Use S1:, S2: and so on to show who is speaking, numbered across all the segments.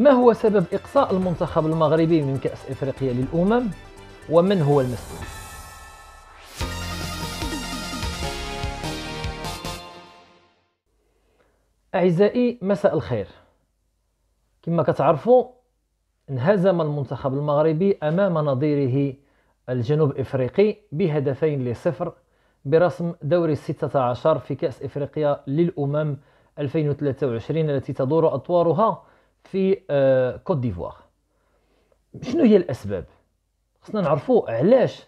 S1: ما هو سبب إقصاء المنتخب المغربي من كأس إفريقيا للأمم ومن هو المسؤول؟ أعزائي مساء الخير كما كتعرفوا انهزم المنتخب المغربي أمام نظيره الجنوب إفريقي بهدفين لصفر برسم دوري الستة عشر في كأس إفريقيا للأمم 2023 التي تدور أطوارها في كوت آه، ديفوار شنو هي الاسباب خصنا نعرفوا علاش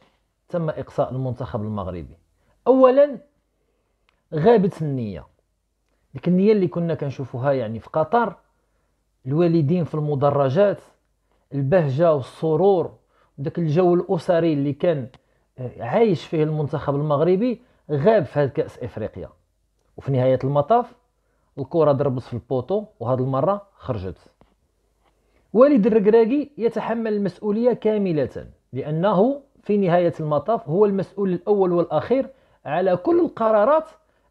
S1: تم اقصاء المنتخب المغربي اولا غابت النيه ديك النيه اللي كنا كنشوفوها يعني في قطر الوالدين في المدرجات البهجه والسرور وداك الجو الاسري اللي كان آه، عايش فيه المنتخب المغربي غاب في هذا كاس افريقيا وفي نهايه المطاف الكرة ضربت في البوطو وهاد المرة خرجت والد الركراكي يتحمل المسؤولية كاملة لأنه في نهاية المطاف هو المسؤول الأول والأخير على كل القرارات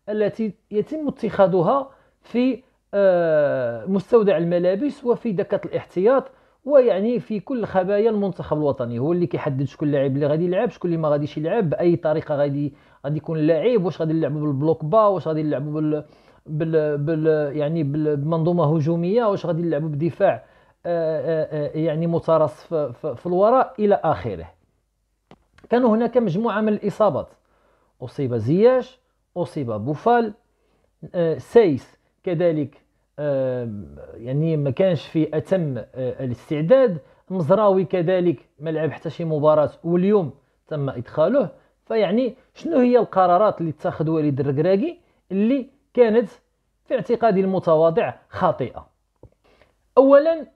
S1: التي يتم اتخاذها في آه، مستودع الملابس وفي دكة الاحتياط ويعني في كل خبايا المنتخب الوطني هو اللي كيحدد شكون اللاعب اللي غادي يلعب شكون اللي ما غاديش يلعب باي طريقه غادي غادي يكون اللاعب واش غادي نلعبوا بالبلوك با واش غادي نلعبوا بال بال بال يعني بمنظومه هجوميه واش غادي يلعبوا بدفاع آه، آه، آه، يعني مترس في الوراء الى اخره كانوا هناك مجموعه من الاصابات اصيب زياش اصيب بوفال سيس كذلك يعني ما كانش في اتم الاستعداد مزراوي كذلك ما لعب حتى شي مباراه واليوم تم ادخاله فيعني شنو هي القرارات اللي اتخذ وليد الركراكي اللي كانت في اعتقادي المتواضع خاطئة أولا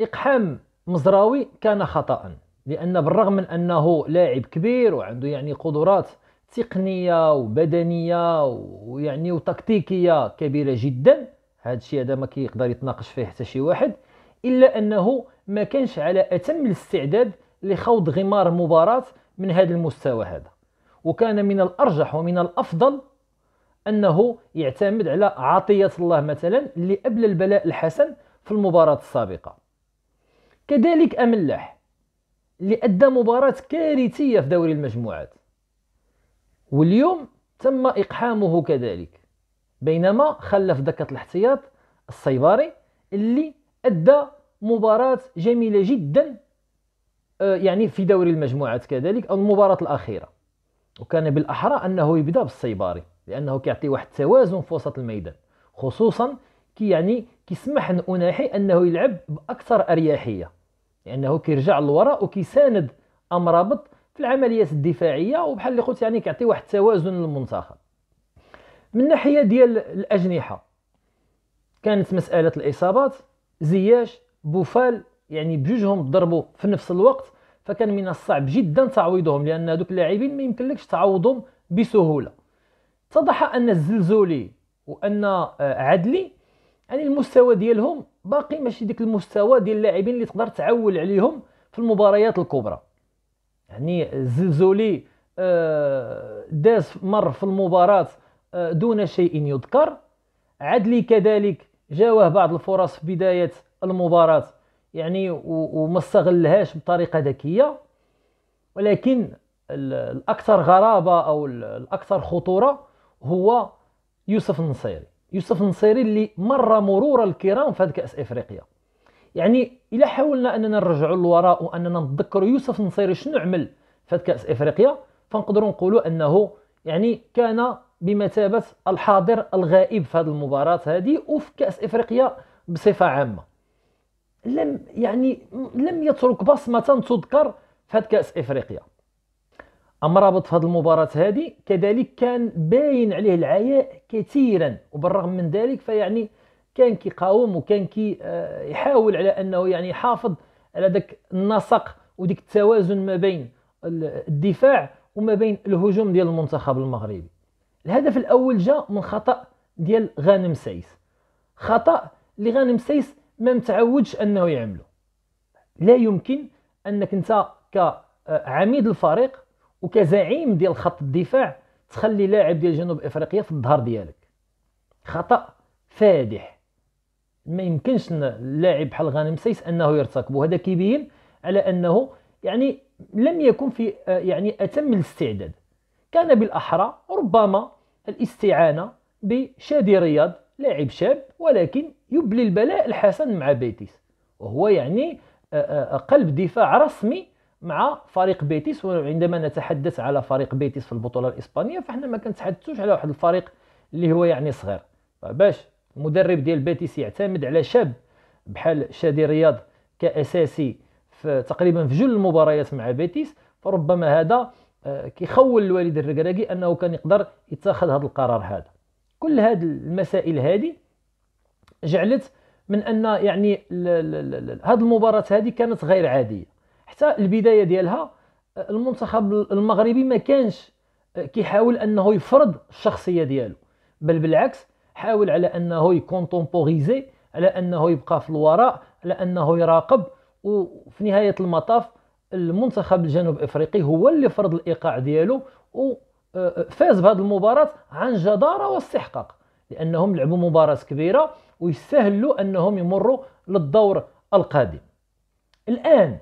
S1: إقحام مزراوي كان خطأ لأن بالرغم من أنه لاعب كبير وعنده يعني قدرات تقنية وبدنية ويعني وتكتيكية كبيرة جدا هذا الشيء هذا ما كيقدر يتناقش فيه حتى شي واحد إلا أنه ما كانش على أتم الاستعداد لخوض غمار مباراة من هذا المستوى هذا وكان من الأرجح ومن الأفضل انه يعتمد على عطيه الله مثلا اللي قبل البلاء الحسن في المباراه السابقه كذلك املاح اللي ادى مباراه كارثيه في دوري المجموعات واليوم تم اقحامه كذلك بينما خلف دكه الاحتياط الصيباري اللي ادى مباراه جميله جدا آه، يعني في دوري المجموعات كذلك او المباراه الاخيره وكان بالاحرى انه يبدا بالصيباري لانه كيعطي واحد التوازن في وسط الميدان خصوصا كي يعني كيسمح لأناحي انه يلعب باكثر اريحيه لانه كيرجع للوراء وكيساند امرابط في العمليات الدفاعيه وبحال اللي قلت يعني كيعطي واحد التوازن للمنتخب من الناحيه ديال الاجنحه كانت مساله الاصابات زياش بوفال يعني بجوجهم ضربوا في نفس الوقت فكان من الصعب جدا تعويضهم لان هذوك اللاعبين ما يمكنلكش تعوضهم بسهوله اتضح ان الزلزولي وان آه، عدلي يعني المستوى ديالهم باقي ماشي ديك المستوى ديال اللاعبين اللي تقدر تعول عليهم في المباريات الكبرى يعني الزلزولي آه، داز مر في المباراة آه، دون شيء يذكر عدلي كذلك جاوه بعض الفرص في بداية المباراة يعني وما استغلهاش بطريقة ذكية ولكن الأكثر غرابة أو الأكثر خطورة هو يوسف النصيري يوسف النصيري اللي مر مرور الكرام في هذا كاس افريقيا يعني الا حاولنا اننا نرجعوا للوراء واننا نتذكر يوسف النصيري شنو عمل في كاس افريقيا فنقدروا نقولوا انه يعني كان بمثابه الحاضر الغائب في هذه المباراه هذه وفي كاس افريقيا بصفه عامه لم يعني لم يترك بصمه تذكر في كاس افريقيا اما رابط في هذه المباراه هذه كذلك كان باين عليه العياء كثيرا وبالرغم من ذلك فيعني كان كيقاوم وكان كيحاول على انه يعني يحافظ على ذاك النسق وديك التوازن ما بين الدفاع وما بين الهجوم ديال المنتخب المغربي الهدف الاول جاء من خطا ديال غانم سيس خطا اللي غانم سيس ما متعودش انه يعمله لا يمكن انك انت كعميد الفريق وكزعيم ديال خط الدفاع تخلي لاعب ديال جنوب افريقيا في الظهر ديالك خطا فادح ما يمكنش اللاعب بحال غانم سيس انه يرتكبه هذا كيبين على انه يعني لم يكن في آه، يعني اتم الاستعداد كان بالاحرى ربما الاستعانه بشادي رياض لاعب شاب ولكن يبلي البلاء الحسن مع بيتيس وهو يعني آه، آه، قلب دفاع رسمي مع فريق بيتيس وعندما نتحدث على فريق بيتيس في البطوله الاسبانيه فاحنا ما كنتحدثوش على واحد الفريق اللي هو يعني صغير باش المدرب ديال بيتيس يعتمد على شاب بحال شادي رياض كاساسي في تقريبا في جل المباريات مع بيتيس فربما هذا آه، كيخول الوالد الركراكي انه كان يقدر يتخذ هذا القرار هذا كل هذه المسائل هذه جعلت من ان يعني هذه المباراه هذه كانت غير عاديه حتى البدايه ديالها المنتخب المغربي ما كانش كيحاول انه يفرض الشخصيه ديالو بل بالعكس حاول على انه يكونتومبوريزي على انه يبقى في الوراء على انه يراقب وفي نهايه المطاف المنتخب الجنوب افريقي هو اللي فرض الايقاع ديالو وفاز آه، آه، بهذه المباراه عن جداره واستحقاق لانهم لعبوا مباراه كبيره ويستاهلوا انهم يمروا للدور القادم الان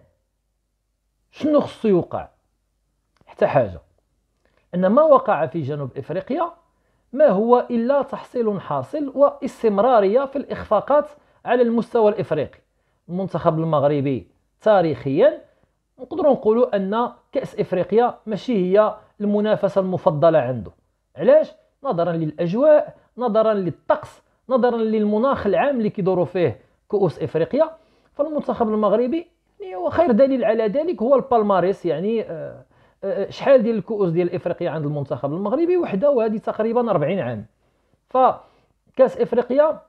S1: شنو خصو يوقع حتى حاجه ان ما وقع في جنوب افريقيا ما هو الا تحصيل حاصل واستمراريه في الاخفاقات على المستوى الافريقي المنتخب المغربي تاريخيا نقدروا نقولوا ان كاس افريقيا ماشي هي المنافسه المفضله عنده علاش نظرا للاجواء نظرا للطقس نظرا للمناخ العام اللي كيدوروا فيه كؤوس افريقيا فالمنتخب المغربي يعني وخير دليل على ذلك هو البالماريس يعني آه، آه، آه، شحال ديال الكؤوس ديال افريقيا عند المنتخب المغربي وحده وهذه تقريبا 40 عام فكاس افريقيا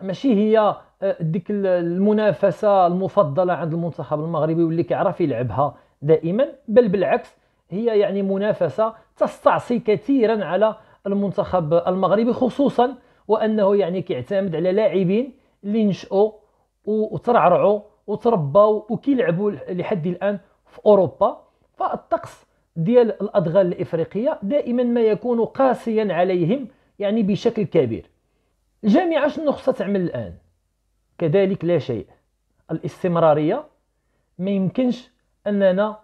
S1: ماشي هي ديك المنافسه المفضله عند المنتخب المغربي واللي كيعرف يلعبها دائما بل بالعكس هي يعني منافسه تستعصي كثيرا على المنتخب المغربي خصوصا وانه يعني كيعتمد على لاعبين اللي نشأوا وترعرعوا وترباو وكيلعبوا لحد الان في اوروبا فالطقس ديال الادغال الافريقيه دائما ما يكون قاسيا عليهم يعني بشكل كبير الجامعه شنو خصها تعمل الان كذلك لا شيء الاستمراريه ما يمكنش اننا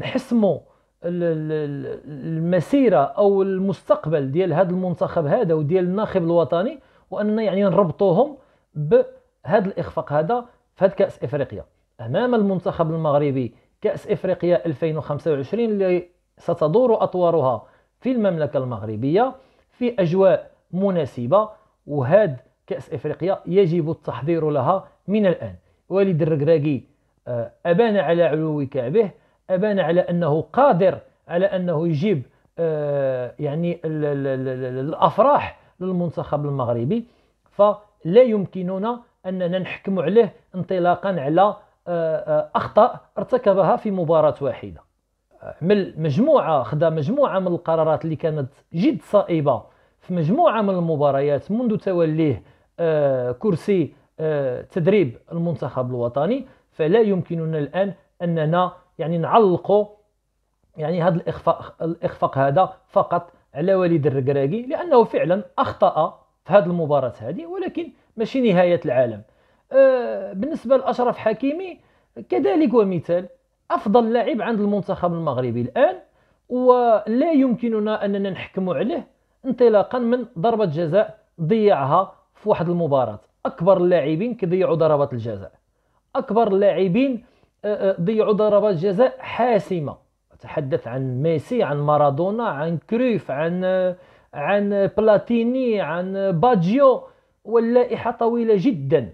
S1: نحسموا المسيره او المستقبل ديال هذا المنتخب هذا وديال الناخب الوطني واننا يعني نربطوهم ب هذا الاخفاق هذا في هذا كاس افريقيا امام المنتخب المغربي كاس افريقيا 2025 اللي ستدور اطوارها في المملكه المغربيه في اجواء مناسبه وهذا كاس افريقيا يجب التحضير لها من الان وليد الركراكي آه، ابان على علو كعبه ابان على انه قادر على انه يجيب آه، يعني الافراح للمنتخب المغربي فلا يمكننا اننا نحكم عليه انطلاقا على آه، آه، اخطاء ارتكبها في مباراه واحده عمل مجموعه خدا مجموعه من القرارات اللي كانت جد صائبه في مجموعه من المباريات منذ توليه آه، كرسي تدريب المنتخب الوطني فلا يمكننا الان اننا يعني نعلقوا يعني هذا الاخفاق الاخفاق هذا فقط على وليد الركراكي لانه فعلا اخطا في هذه المباراه هذه ولكن ماشي نهاية العالم أه، بالنسبة لأشرف حكيمي كذلك ومثال أفضل لاعب عند المنتخب المغربي الآن ولا يمكننا أننا نحكم عليه انطلاقا من ضربة جزاء ضيعها في واحد المباراة أكبر اللاعبين كيضيعوا ضربات الجزاء أكبر اللاعبين أه، أه، ضيعوا ضربات جزاء حاسمة أتحدث عن ميسي عن مارادونا عن كروف عن عن بلاتيني عن باجيو واللائحه طويله جدا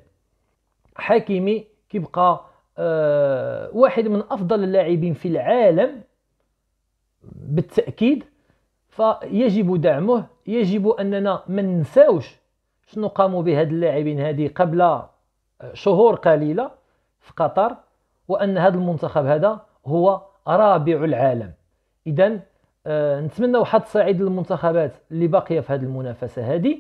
S1: حكيمي كيبقى أه واحد من افضل اللاعبين في العالم بالتاكيد فيجب دعمه يجب اننا ما ننساوش شنو قاموا بهاد اللاعبين هذه قبل آه، شهور قليله في قطر وان هذا المنتخب هذا هو رابع العالم اذا أه نتمنى واحد سعيد للمنتخبات اللي باقيه في هذه المنافسه هذه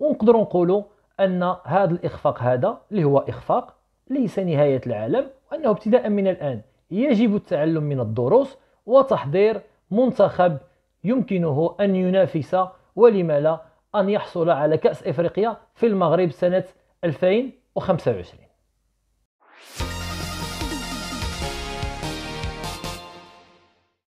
S1: ونقدر نقولوا ان هذا الاخفاق هذا اللي هو اخفاق ليس نهايه العالم وانه ابتداء من الان يجب التعلم من الدروس وتحضير منتخب يمكنه ان ينافس ولما لا ان يحصل على كاس افريقيا في المغرب سنه 2025